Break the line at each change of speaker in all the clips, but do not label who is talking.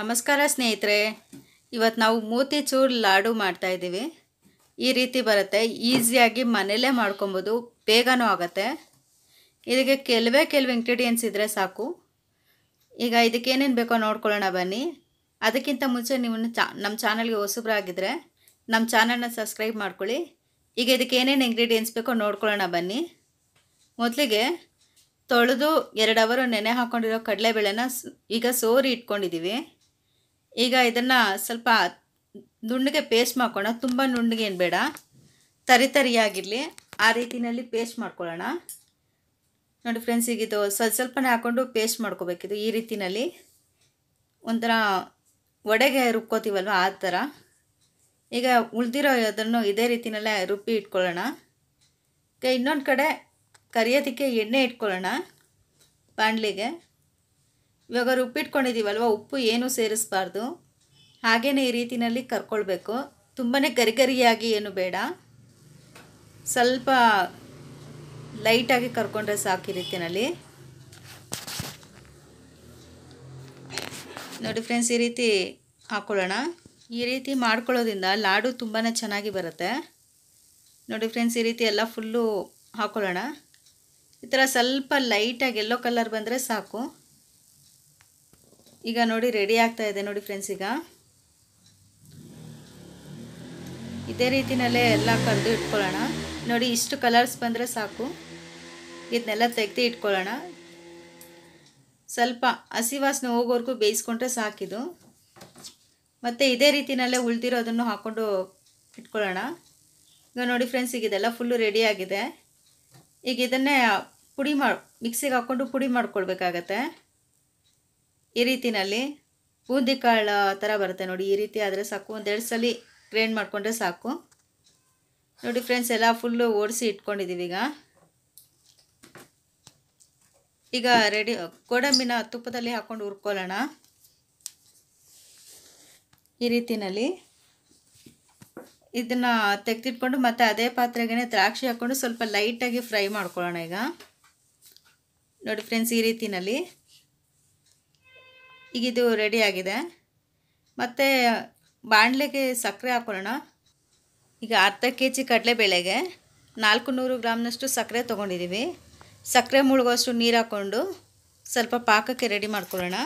ನಮಸ್ಕಾರ ಸ್ನೇಹಿತರೆ ಇವತ್ತು ನಾವು ಮೂತಿಚೂರ್ ಲಾಡು ಮಾಡ್ತಾಯಿದ್ದೀವಿ ಈ ರೀತಿ ಬರುತ್ತೆ ಈಸಿಯಾಗಿ ಮನೇಲೇ ಮಾಡ್ಕೊಬೋದು ಬೇಗನೂ ಆಗುತ್ತೆ ಇದಕ್ಕೆ ಕೆಲವೇ ಕೆಲವು ಇಂಗ್ರೀಡಿಯೆಂಟ್ಸ್ ಇದ್ದರೆ ಸಾಕು ಈಗ ಇದಕ್ಕೆ ಏನೇನು ಬೇಕೋ ನೋಡ್ಕೊಳ್ಳೋಣ ಬನ್ನಿ ಅದಕ್ಕಿಂತ ಮುಂಚೆ ನಿಮ್ಮನ್ನು ಚಾ ನಮ್ಮ ಚಾನಲ್ಗೆ ಹೊಸಬ್ರಾಗಿದ್ದರೆ ನಮ್ಮ ಚಾನಲ್ನ ಸಬ್ಸ್ಕ್ರೈಬ್ ಮಾಡ್ಕೊಳ್ಳಿ ಈಗ ಇದಕ್ಕೆ ಏನೇನು ಇಂಗ್ರೀಡಿಯೆಂಟ್ಸ್ ಬೇಕೋ ನೋಡ್ಕೊಳ್ಳೋಣ ಬನ್ನಿ ಮೊದಲಿಗೆ ತೊಳೆದು ಎರಡು ಅವರು ನೆನೆ ಹಾಕ್ಕೊಂಡಿರೋ ಕಡಲೆಬೇಳೆನ ಈಗ ಸೋರಿ ಇಟ್ಕೊಂಡಿದ್ದೀವಿ ಈಗ ಇದನ್ನು ಸ್ವಲ್ಪ ನುಣ್ಣಗೆ ಪೇಸ್ಟ್ ಮಾಡ್ಕೊಣ ತುಂಬ ನುಣ್ಣಗೆ ಏನು ಬೇಡ ತರಿ ತರಿಯಾಗಿರಲಿ ಆ ರೀತಿಯಲ್ಲಿ ಪೇಸ್ಟ್ ಮಾಡ್ಕೊಳ್ಳೋಣ ನೋಡಿ ಫ್ರೆಂಡ್ಸ್ ಈಗ ಇದು ಸ್ವಲ್ಪ ಸ್ವಲ್ಪನೇ ಹಾಕ್ಕೊಂಡು ಪೇಸ್ಟ್ ಮಾಡ್ಕೋಬೇಕಿದು ಈ ರೀತಿಯಲ್ಲಿ ಒಂಥರ ಒಡೆಗೆ ರುಬ್ಕೋತೀವಲ್ವ ಆ ಥರ ಈಗ ಉಳಿದಿರೋ ಅದನ್ನು ಇದೇ ರೀತಿಯಲ್ಲೇ ರುಬ್ಬಿ ಇಟ್ಕೊಳ್ಳೋಣ ಇನ್ನೊಂದು ಕಡೆ ಕರಿಯೋದಕ್ಕೆ ಎಣ್ಣೆ ಇಟ್ಕೊಳ್ಳೋಣ ಬಾಣಲಿಗೆ ಇವಾಗ ರುಬ್ಬಿಟ್ಕೊಂಡಿದ್ದೀವಲ್ವ ಉಪ್ಪು ಏನೂ ಸೇರಿಸ್ಬಾರ್ದು ಹಾಗೇ ಈ ರೀತಿಯಲ್ಲಿ ಕರ್ಕೊಳ್ಬೇಕು ತುಂಬಾ ಗರಿ ಗರಿಯಾಗಿ ಏನು ಬೇಡ ಸ್ವಲ್ಪ ಲೈಟಾಗಿ ಕರ್ಕೊಂಡ್ರೆ ಸಾಕು ಈ ರೀತಿಯಲ್ಲಿ ನೋಡಿ ಫ್ರೆಂಡ್ಸ್ ಈ ರೀತಿ ಹಾಕ್ಕೊಳ್ಳೋಣ ಈ ರೀತಿ ಮಾಡ್ಕೊಳ್ಳೋದ್ರಿಂದ ಲಾಡು ತುಂಬಾ ಚೆನ್ನಾಗಿ ಬರುತ್ತೆ ನೋಡಿ ಫ್ರೆಂಡ್ಸ್ ಈ ರೀತಿ ಎಲ್ಲ ಫುಲ್ಲು ಹಾಕ್ಕೊಳ್ಳೋಣ ಈ ಥರ ಸ್ವಲ್ಪ ಲೈಟಾಗಿ ಎಲ್ಲೋ ಕಲರ್ ಬಂದರೆ ಸಾಕು ಈಗ ನೋಡಿ ರೆಡಿ ಆಗ್ತಾ ಇದೆ ನೋಡಿ ಫ್ರೆಂಡ್ಸ್ ಈಗ ಇದೇ ರೀತಿನಲ್ಲೇ ಎಲ್ಲ ಕರೆದು ಇಟ್ಕೊಳ್ಳೋಣ ನೋಡಿ ಇಷ್ಟು ಕಲರ್ಸ್ ಬಂದರೆ ಸಾಕು ಇದನ್ನೆಲ್ಲ ತೆಗೆದು ಇಟ್ಕೊಳ್ಳೋಣ ಸ್ವಲ್ಪ ಹಸಿ ವಾಸನೆ ಹೋಗೋವರೆಗೂ ಬೇಯಿಸ್ಕೊಂಡ್ರೆ ಸಾಕಿದು ಮತ್ತು ಇದೇ ರೀತಿಯಲ್ಲೇ ಉಳಿದಿರೋದನ್ನು ಹಾಕ್ಕೊಂಡು ಇಟ್ಕೊಳ್ಳೋಣ ಈಗ ನೋಡಿ ಫ್ರೆಂಡ್ಸ್ ಈಗ ಇದೆಲ್ಲ ಫುಲ್ಲು ರೆಡಿಯಾಗಿದೆ ಈಗ ಇದನ್ನೇ ಪುಡಿ ಮಾಡಿ ಮಿಕ್ಸಿಗೆ ಹಾಕ್ಕೊಂಡು ಪುಡಿ ಮಾಡ್ಕೊಳ್ಬೇಕಾಗತ್ತೆ ಈ ರೀತಿನಲ್ಲಿ ಕಾಳು ಥರ ಬರುತ್ತೆ ನೋಡಿ ಈ ರೀತಿ ಆದರೆ ಸಾಕು ಒಂದೆರಡು ಸಲ ಗ್ರೈಂಡ್ ಮಾಡಿಕೊಂಡ್ರೆ ಸಾಕು ನೋಡಿ ಫ್ರೆಂಡ್ಸ್ ಎಲ್ಲ ಫುಲ್ಲು ಓಡಿಸಿ ಇಟ್ಕೊಂಡಿದ್ದೀವಿ ಈಗ ಈಗ ರೆಡಿ ಗೋಡಂಬಿನ ತುಪ್ಪದಲ್ಲಿ ಹಾಕ್ಕೊಂಡು ಹುರ್ಕೊಳ್ಳೋಣ ಈ ರೀತಿನಲ್ಲಿ ಇದನ್ನು ತೆಗೆದಿಟ್ಕೊಂಡು ಮತ್ತೆ ಅದೇ ಪಾತ್ರೆಗೇ ದ್ರಾಕ್ಷಿ ಹಾಕ್ಕೊಂಡು ಸ್ವಲ್ಪ ಲೈಟಾಗಿ ಫ್ರೈ ಮಾಡ್ಕೊಳ್ಳೋಣ ಈಗ ನೋಡಿ ಫ್ರೆಂಡ್ಸ್ ಈ ರೀತಿನಲ್ಲಿ ಈಗ ಇದು ರೆಡಿಯಾಗಿದೆ ಮತ್ತು ಬಾಣಲೆಗೆ ಸಕ್ಕರೆ ಹಾಕೊಳ್ಳೋಣ ಈಗ ಅರ್ಧ ಕೆ ಜಿ ಕಡಲೆಬೇಳೆಗೆ ನಾಲ್ಕು ನೂರು ಗ್ರಾಮ್ನಷ್ಟು ಸಕ್ಕರೆ ತೊಗೊಂಡಿದ್ದೀವಿ ಸಕ್ಕರೆ ಮುಳುಗೋಷ್ಟು ನೀರು ಹಾಕ್ಕೊಂಡು ಸ್ವಲ್ಪ ಪಾಕಕ್ಕೆ ರೆಡಿ ಮಾಡ್ಕೊಳ್ಳೋಣ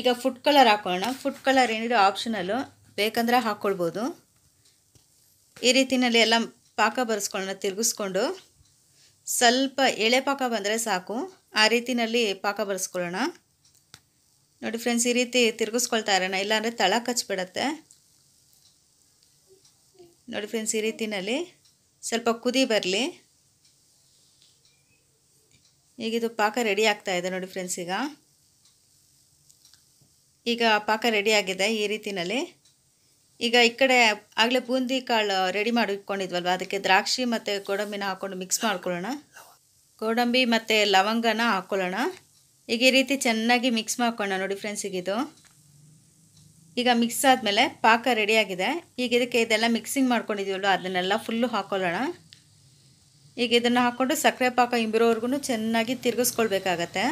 ಈಗ ಫುಡ್ ಕಲರ್ ಹಾಕೊಳ್ಳೋಣ ಫುಡ್ ಕಲರ್ ಏನಿದೆ ಆಪ್ಷನಲ್ಲು ಬೇಕಂದ್ರೆ ಹಾಕ್ಕೊಳ್ಬೋದು ಈ ರೀತಿಯಲ್ಲಿ ಎಲ್ಲ ಪಾಕ ಬರೆಸ್ಕೊಳ್ಳೋಣ ತಿರುಗಿಸ್ಕೊಂಡು ಸ್ವಲ್ಪ ಎಳೆ ಪಾಕ ಬಂದರೆ ಸಾಕು ಆ ರೀತಿಯಲ್ಲಿ ಪಾಕ ಬರೆಸ್ಕೊಳ್ಳೋಣ ನೋಡಿ ಫ್ರೆಂಡ್ಸ್ ಈ ರೀತಿ ತಿರುಗಿಸ್ಕೊಳ್ತಾ ಇರೋಣ ಇಲ್ಲಾಂದರೆ ತಳ ಕಚ್ಚಿಬಿಡತ್ತೆ ನೋಡಿ ಫ್ರೆಂಡ್ಸ್ ಈ ರೀತಿನಲ್ಲಿ ಸ್ವಲ್ಪ ಕುದಿ ಬರಲಿ ಈಗ ಇದು ಪಾಕ ರೆಡಿ ಆಗ್ತಾ ಇದೆ ನೋಡಿ ಫ್ರೆಂಡ್ಸ್ ಈಗ ಈಗ ಪಾಕ ರೆಡಿ ಆಗಿದೆ ಈ ರೀತಿನಲ್ಲಿ ಈಗ ಈ ಕಡೆ ಆಗಲೇ ಬೂಂದಿ ಕಾಳು ರೆಡಿ ಮಾಡಿ ಇಟ್ಕೊಂಡಿದ್ವಲ್ವ ಅದಕ್ಕೆ ದ್ರಾಕ್ಷಿ ಮತ್ತು ಗೋಡಂಬಿನ ಹಾಕ್ಕೊಂಡು ಮಿಕ್ಸ್ ಮಾಡ್ಕೊಳ್ಳೋಣ ಗೋಡಂಬಿ ಮತ್ತು ಲವಂಗನ ಹಾಕ್ಕೊಳ್ಳೋಣ ಈಗ ಈ ರೀತಿ ಚೆನ್ನಾಗಿ ಮಿಕ್ಸ್ ಮಾಡ್ಕೊಳ್ಳೋಣ ನೋಡಿ ಫ್ರೆಂಡ್ಸ್ ಈಗ ಇದು ಈಗ ಮಿಕ್ಸ್ ಆದಮೇಲೆ ಪಾಕ ರೆಡಿಯಾಗಿದೆ ಈಗ ಇದಕ್ಕೆ ಇದೆಲ್ಲ ಮಿಕ್ಸಿಂಗ್ ಮಾಡ್ಕೊಂಡಿದ್ದೀವಲ್ಲ ಅದನ್ನೆಲ್ಲ ಫುಲ್ಲು ಹಾಕೊಳ್ಳೋಣ ಈಗ ಇದನ್ನು ಹಾಕ್ಕೊಂಡು ಸಕ್ಕರೆ ಪಾಕ ಇಂಬಿರೋವರೆಗೂ ಚೆನ್ನಾಗಿ ತಿರುಗಿಸ್ಕೊಳ್ಬೇಕಾಗತ್ತೆ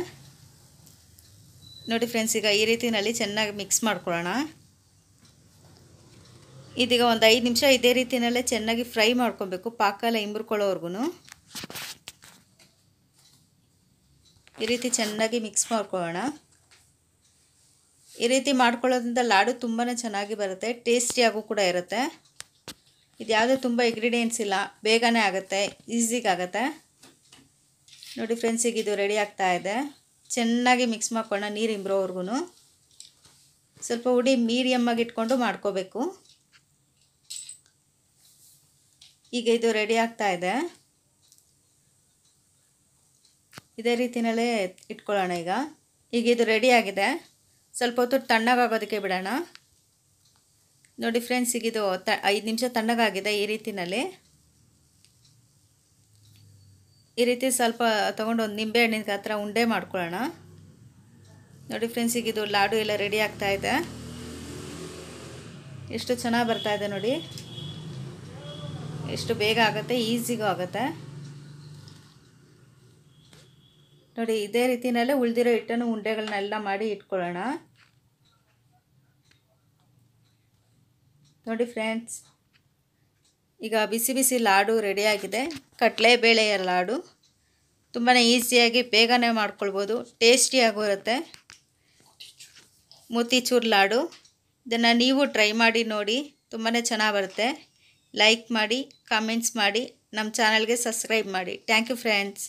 ನೋಡಿ ಫ್ರೆಂಡ್ಸ್ ಈಗ ಈ ರೀತಿಯಲ್ಲಿ ಚೆನ್ನಾಗಿ ಮಿಕ್ಸ್ ಮಾಡ್ಕೊಳ್ಳೋಣ ಇದೀಗ ಒಂದು ಐದು ನಿಮಿಷ ಇದೇ ರೀತಿಯಲ್ಲೇ ಚೆನ್ನಾಗಿ ಫ್ರೈ ಮಾಡ್ಕೊಬೇಕು ಪಾಕ ಎಲ್ಲ ಇಂಬ್ರಿಕೊಳ್ಳೋವರೆಗೂ ಈ ರೀತಿ ಚೆನ್ನಾಗಿ ಮಿಕ್ಸ್ ಮಾಡ್ಕೊಳ್ಳೋಣ ಈ ರೀತಿ ಮಾಡ್ಕೊಳ್ಳೋದ್ರಿಂದ ಲಾಡು ತುಂಬಾ ಚೆನ್ನಾಗಿ ಬರುತ್ತೆ ಟೇಸ್ಟಿಯಾಗೂ ಕೂಡ ಇರುತ್ತೆ ಇದು ಯಾವುದೇ ತುಂಬ ಇಂಗ್ರೀಡಿಯೆಂಟ್ಸ್ ಇಲ್ಲ ಬೇಗನೆ ಆಗುತ್ತೆ ಆಗುತ್ತೆ ನೋಡಿ ಫ್ರೆಂಡ್ಸ್ ಈಗ ಇದು ರೆಡಿ ಆಗ್ತಾ ಇದೆ ಚೆನ್ನಾಗಿ ಮಿಕ್ಸ್ ಮಾಡ್ಕೊಳ್ಳೋಣ ನೀರು ಇಂಬ್ರೋವರೆಗೂ ಸ್ವಲ್ಪ ಹುಡಿ ಮೀಡಿಯಮ್ಮಾಗಿ ಇಟ್ಕೊಂಡು ಮಾಡ್ಕೋಬೇಕು ಈಗ ಇದು ರೆಡಿ ಆಗ್ತಾ ಇದೆ ಇದೇ ರೀತಿಯಲ್ಲೇ ಇಟ್ಕೊಳ್ಳೋಣ ಈಗ ಈಗ ಇದು ರೆಡಿಯಾಗಿದೆ ಸ್ವಲ್ಪ ಹೊತ್ತು ತಣ್ಣಗಾಗೋದಕ್ಕೆ ಬಿಡೋಣ ನೋಡಿ ಫ್ರೆಂಡ್ಸ್ ಈಗ ಇದು ತ ಐದು ನಿಮಿಷ ತಣ್ಣಗಾಗಿದೆ ಈ ರೀತಿನಲ್ಲಿ ಈ ರೀತಿ ಸ್ವಲ್ಪ ತೊಗೊಂಡು ಒಂದು ನಿಂಬೆ ಹಣ್ಣಿನ ಹತ್ರ ಉಂಡೆ ಮಾಡ್ಕೊಳ್ಳೋಣ ನೋಡಿ ಫ್ರೆಂಡ್ಸ್ ಈಗ ಇದು ಲಾಡು ಎಲ್ಲ ರೆಡಿ ಆಗ್ತಾ ಇದೆ ಎಷ್ಟು ಚೆನ್ನಾಗಿ ಬರ್ತಾ ಇದೆ ನೋಡಿ ಎಷ್ಟು ಬೇಗ ಆಗುತ್ತೆ ಈಸಿಗೂ ಆಗುತ್ತೆ ನೋಡಿ ಇದೇ ರೀತಿನಲ್ಲೇ ಉಳಿದಿರೋ ಹಿಟ್ಟನ್ನು ಉಂಡೆಗಳನ್ನೆಲ್ಲ ಮಾಡಿ ಇಟ್ಕೊಳ್ಳೋಣ ನೋಡಿ ಫ್ರೆಂಡ್ಸ್ ಈಗ ಬಿಸಿ ಬಿಸಿ ಲಾಡು ರೆಡಿಯಾಗಿದೆ ಬೇಳೆಯ ಲಾಡು ತುಂಬಾ ಈಸಿಯಾಗಿ ಬೇಗನೆ ಮಾಡ್ಕೊಳ್ಬೋದು ಟೇಸ್ಟಿಯಾಗಿರುತ್ತೆ ಮೋತಿಚೂರ್ ಲಾಡು ಇದನ್ನು ನೀವು ಟ್ರೈ ಮಾಡಿ ನೋಡಿ ತುಂಬಾ ಚೆನ್ನಾಗಿ ಬರುತ್ತೆ ಲೈಕ್ ಮಾಡಿ ಕಾಮೆಂಟ್ಸ್ ಮಾಡಿ ನಮ್ಮ ಚಾನಲ್ಗೆ ಸಬ್ಸ್ಕ್ರೈಬ್ ಮಾಡಿ ಥ್ಯಾಂಕ್ ಯು ಫ್ರೆಂಡ್ಸ್